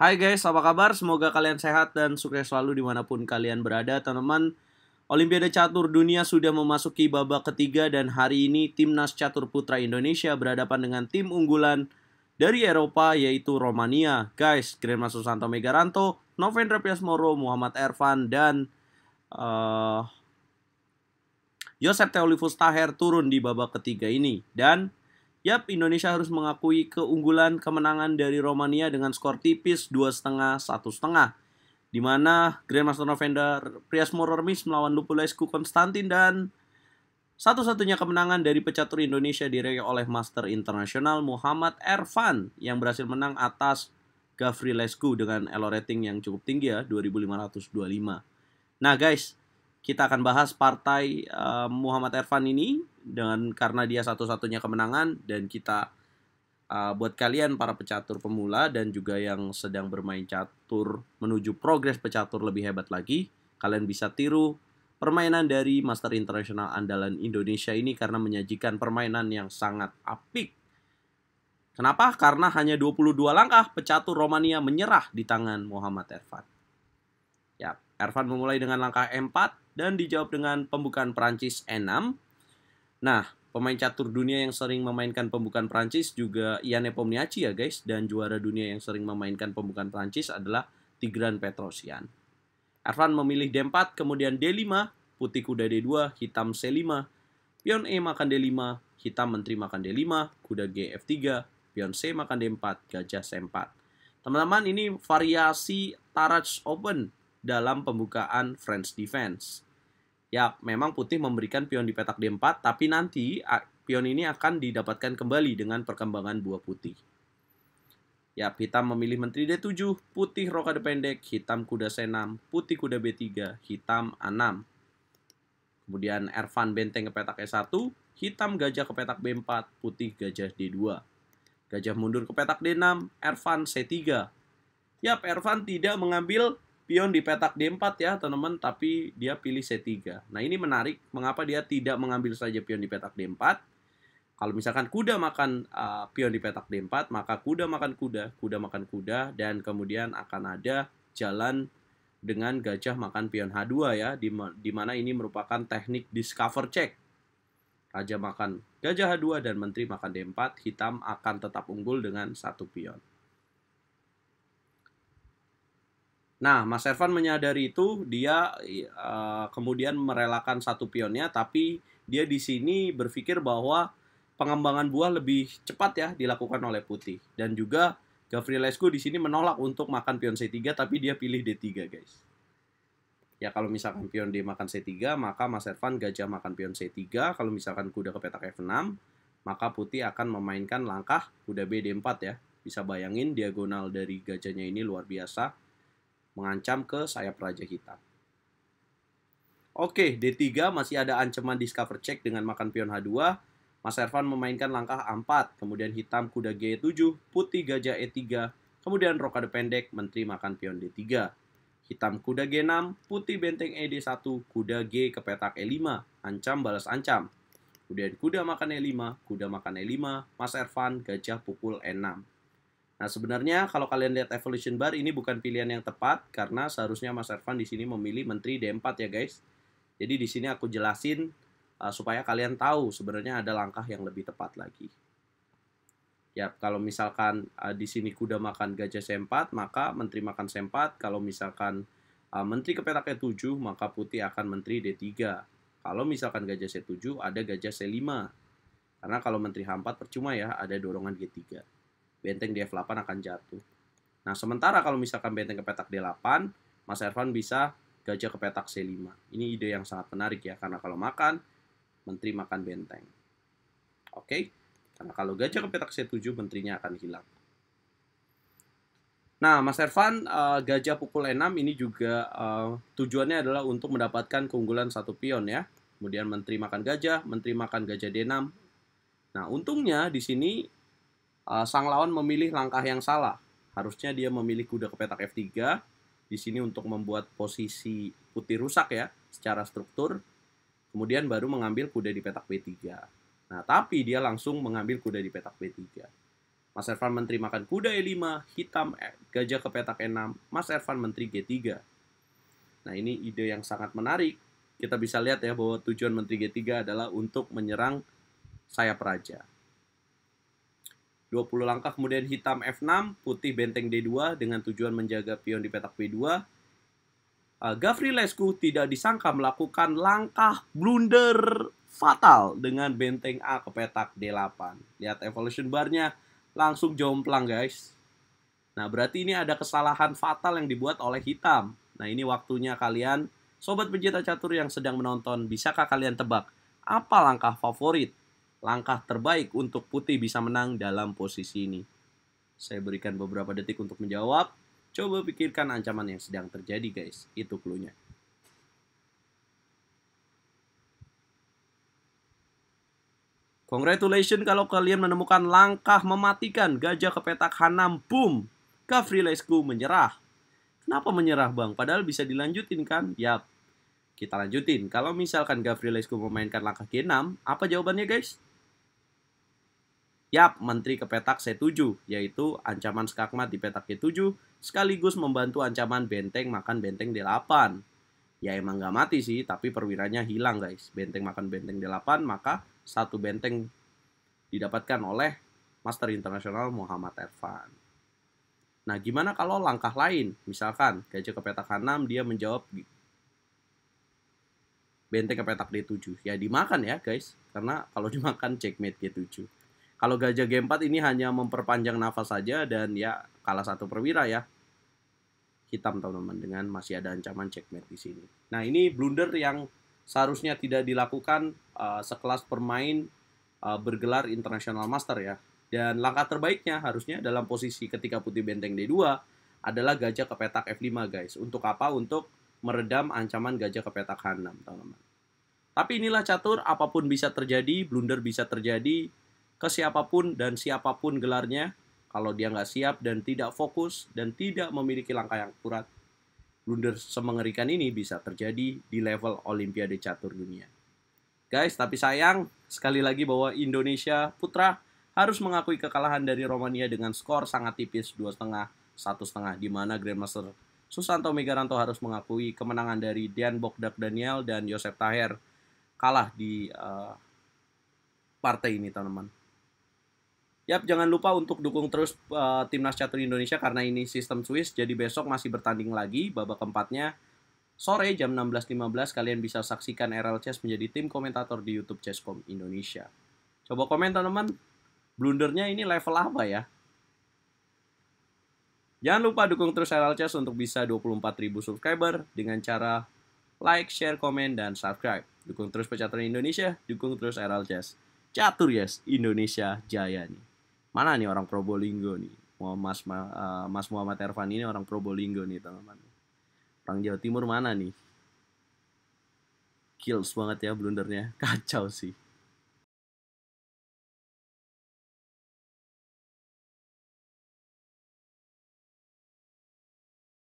Hai guys, apa kabar? Semoga kalian sehat dan sukses selalu dimanapun kalian berada, teman-teman. Olimpiade Catur Dunia sudah memasuki babak ketiga dan hari ini Timnas Catur Putra Indonesia berhadapan dengan tim unggulan dari Eropa yaitu Romania. Guys, Grandmaster Santo Megaranto, Novendra Piasmoro, Muhammad Ervan, dan uh, eh, Teolifus Taher turun di babak ketiga ini. Dan Yap, Indonesia harus mengakui keunggulan kemenangan dari Romania dengan skor tipis 2,5-1,5. Di mana Grandmaster November Prias Morormis melawan Lupulescu Konstantin dan satu-satunya kemenangan dari pecatur Indonesia diraih oleh Master Internasional Muhammad Ervan yang berhasil menang atas Gavrilescu dengan elo rating yang cukup tinggi ya, 2525. Nah guys, kita akan bahas partai uh, Muhammad Ervan ini dengan karena dia satu-satunya kemenangan dan kita uh, buat kalian para pecatur pemula dan juga yang sedang bermain catur menuju progres pecatur lebih hebat lagi, kalian bisa tiru permainan dari Master Internasional andalan Indonesia ini karena menyajikan permainan yang sangat apik. Kenapa? Karena hanya 22 langkah pecatur Romania menyerah di tangan Muhammad Ervan Ya, Ervan memulai dengan langkah m 4 dan dijawab dengan pembukaan Perancis E6 Nah, pemain catur dunia yang sering memainkan pembukaan Prancis juga Ian Nepomniachtchi ya guys, dan juara dunia yang sering memainkan pembukaan Prancis adalah Tigran Petrosian. Arvan memilih D4, kemudian D5, putih kuda D2, hitam C5, pion E makan D5, hitam menteri makan D5, kuda G F3, pion C makan D4, gajah C4. Teman-teman, ini variasi Taraj Open dalam pembukaan French Defense. Ya, memang putih memberikan pion di petak D4, tapi nanti pion ini akan didapatkan kembali dengan perkembangan buah putih. Ya, hitam memilih menteri D7, putih roka pendek, hitam kuda C6, putih kuda B3, hitam A6. Kemudian Ervan benteng ke petak E1, hitam gajah ke petak B4, putih gajah D2. Gajah mundur ke petak D6, Ervan C3. Yap, Ervan tidak mengambil pion di petak D4 ya teman-teman, tapi dia pilih C3. Nah ini menarik, mengapa dia tidak mengambil saja pion di petak D4? Kalau misalkan kuda makan uh, pion di petak D4, maka kuda makan kuda, kuda makan kuda, dan kemudian akan ada jalan dengan gajah makan pion H2 ya, di, di mana ini merupakan teknik discover check. Raja makan gajah H2 dan menteri makan D4, hitam akan tetap unggul dengan satu pion. Nah, Mas Ervan menyadari itu, dia uh, kemudian merelakan satu pionnya, tapi dia di sini berpikir bahwa pengembangan buah lebih cepat ya dilakukan oleh Putih. Dan juga Gavrilescu di sini menolak untuk makan pion C3, tapi dia pilih D3, guys. Ya, kalau misalkan pion D makan C3, maka Mas Ervan gajah makan pion C3. Kalau misalkan kuda ke petak F6, maka Putih akan memainkan langkah kuda B D4 ya. Bisa bayangin diagonal dari gajahnya ini luar biasa Mengancam ke sayap Raja Hitam. Oke, D3 masih ada ancaman discover check dengan makan pion H2. Mas Ervan memainkan langkah A4, kemudian hitam kuda G7, putih gajah E3, kemudian rokade pendek, menteri makan pion D3. Hitam kuda G6, putih benteng ED1, kuda G ke petak E5, ancam balas ancam. Kemudian kuda makan E5, kuda makan E5, Mas Ervan gajah pukul E6. Nah, sebenarnya kalau kalian lihat evolution bar ini bukan pilihan yang tepat karena seharusnya Mas Ervan di sini memilih menteri D4 ya, guys. Jadi di sini aku jelasin uh, supaya kalian tahu sebenarnya ada langkah yang lebih tepat lagi. Ya, kalau misalkan uh, di sini kuda makan gajah C4, maka menteri makan C4. Kalau misalkan uh, menteri ke petak E7, maka putih akan menteri D3. Kalau misalkan gajah C7, ada gajah C5. Karena kalau menteri H4 percuma ya, ada dorongan G3 benteng di F8 akan jatuh. Nah, sementara kalau misalkan benteng ke petak D8, Mas Ervan bisa gajah ke petak C5. Ini ide yang sangat menarik ya, karena kalau makan, menteri makan benteng. Oke, karena kalau gajah ke petak C7, menterinya akan hilang. Nah, Mas Ervan, uh, gajah pukul E6 ini juga uh, tujuannya adalah untuk mendapatkan keunggulan satu pion ya. Kemudian menteri makan gajah, menteri makan gajah D6. Nah, untungnya di sini uh, sang lawan memilih langkah yang salah. Harusnya dia memilih kuda ke petak F3 di sini untuk membuat posisi putih rusak ya secara struktur. Kemudian baru mengambil kuda di petak B3. Nah, tapi dia langsung mengambil kuda di petak B3. Mas Ervan Menteri makan kuda E5, hitam eh, gajah ke petak E6, Mas Ervan Menteri G3. Nah, ini ide yang sangat menarik. Kita bisa lihat ya bahwa tujuan Menteri G3 adalah untuk menyerang sayap raja. 20 langkah kemudian hitam F6, putih benteng D2 dengan tujuan menjaga pion di petak B2. Uh, Gavri tidak disangka melakukan langkah blunder fatal dengan benteng A ke petak D8. Lihat evolution barnya langsung jomplang guys. Nah berarti ini ada kesalahan fatal yang dibuat oleh hitam. Nah ini waktunya kalian, sobat pencinta catur yang sedang menonton, bisakah kalian tebak apa langkah favorit langkah terbaik untuk Putih bisa menang dalam posisi ini? Saya berikan beberapa detik untuk menjawab. Coba pikirkan ancaman yang sedang terjadi guys. Itu klunya. Congratulations kalau kalian menemukan langkah mematikan gajah ke petak H6. Boom! Gavrilescu menyerah. Kenapa menyerah bang? Padahal bisa dilanjutin kan? Yap. Kita lanjutin. Kalau misalkan Gavrilescu memainkan langkah G6, apa jawabannya guys? Yap, menteri ke petak C7, yaitu ancaman skakmat di petak G7, sekaligus membantu ancaman benteng makan benteng D8. Ya emang nggak mati sih, tapi perwiranya hilang guys. Benteng makan benteng D8, maka satu benteng didapatkan oleh Master Internasional Muhammad Ervan. Nah, gimana kalau langkah lain? Misalkan, gajah ke petak H6, dia menjawab benteng ke petak D7. Ya, dimakan ya guys, karena kalau dimakan checkmate G7. Kalau Gajah G4 ini hanya memperpanjang nafas saja dan ya kalah satu perwira ya. Hitam teman-teman dengan masih ada ancaman checkmate di sini. Nah ini blunder yang seharusnya tidak dilakukan uh, sekelas permain uh, eh, bergelar International Master ya. Dan langkah terbaiknya harusnya dalam posisi ketika putih benteng D2 adalah gajah ke petak F5 guys. Untuk apa? Untuk meredam ancaman gajah ke petak H6 teman-teman. Tapi inilah catur, apapun bisa terjadi, blunder bisa terjadi, ke siapapun dan siapapun gelarnya, kalau dia nggak siap dan tidak fokus dan tidak memiliki langkah yang akurat, blunder semengerikan ini bisa terjadi di level Olimpiade Catur Dunia. Guys, tapi sayang, sekali lagi bahwa Indonesia Putra harus mengakui kekalahan dari Romania dengan skor sangat tipis 2,5 1,5 di mana Grandmaster Susanto Megaranto harus mengakui kemenangan dari Dian Bogdak Daniel dan Yosef Taher kalah di uh, partai ini teman-teman. Yap, jangan lupa untuk dukung terus uh, timnas catur Indonesia karena ini sistem Swiss. Jadi besok masih bertanding lagi babak keempatnya sore jam 16.15 kalian bisa saksikan RL Chess menjadi tim komentator di YouTube Chesscom Indonesia. Coba komen teman-teman, blundernya ini level apa ya? Jangan lupa dukung terus RL Chess untuk bisa 24.000 subscriber dengan cara like, share, komen, dan subscribe. Dukung terus pecatur Indonesia, dukung terus RL Chess. Catur Yes, Indonesia Jaya mana nih orang Probolinggo nih Mas uh, Mas Muhammad Ervan ini orang Probolinggo nih teman-teman orang Jawa Timur mana nih kills banget ya blundernya kacau sih